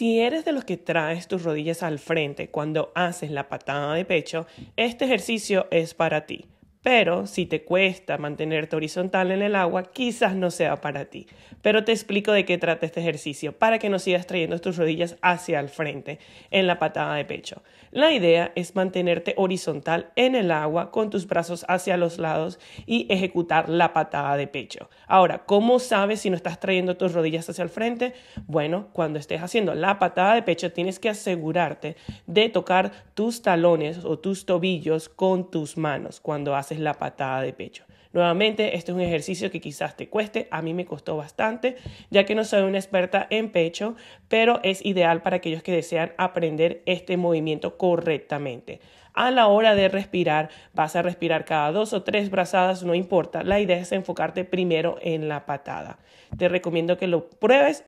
Si eres de los que traes tus rodillas al frente cuando haces la patada de pecho, este ejercicio es para ti. Pero si te cuesta mantenerte horizontal en el agua, quizás no sea para ti. Pero te explico de qué trata este ejercicio para que no sigas trayendo tus rodillas hacia el frente en la patada de pecho. La idea es mantenerte horizontal en el agua con tus brazos hacia los lados y ejecutar la patada de pecho. Ahora, ¿cómo sabes si no estás trayendo tus rodillas hacia el frente? Bueno, cuando estés haciendo la patada de pecho tienes que asegurarte de tocar tus talones o tus tobillos con tus manos. Cuando la patada de pecho. Nuevamente, este es un ejercicio que quizás te cueste, a mí me costó bastante, ya que no soy una experta en pecho, pero es ideal para aquellos que desean aprender este movimiento correctamente. A la hora de respirar, vas a respirar cada dos o tres brazadas, no importa, la idea es enfocarte primero en la patada. Te recomiendo que lo pruebes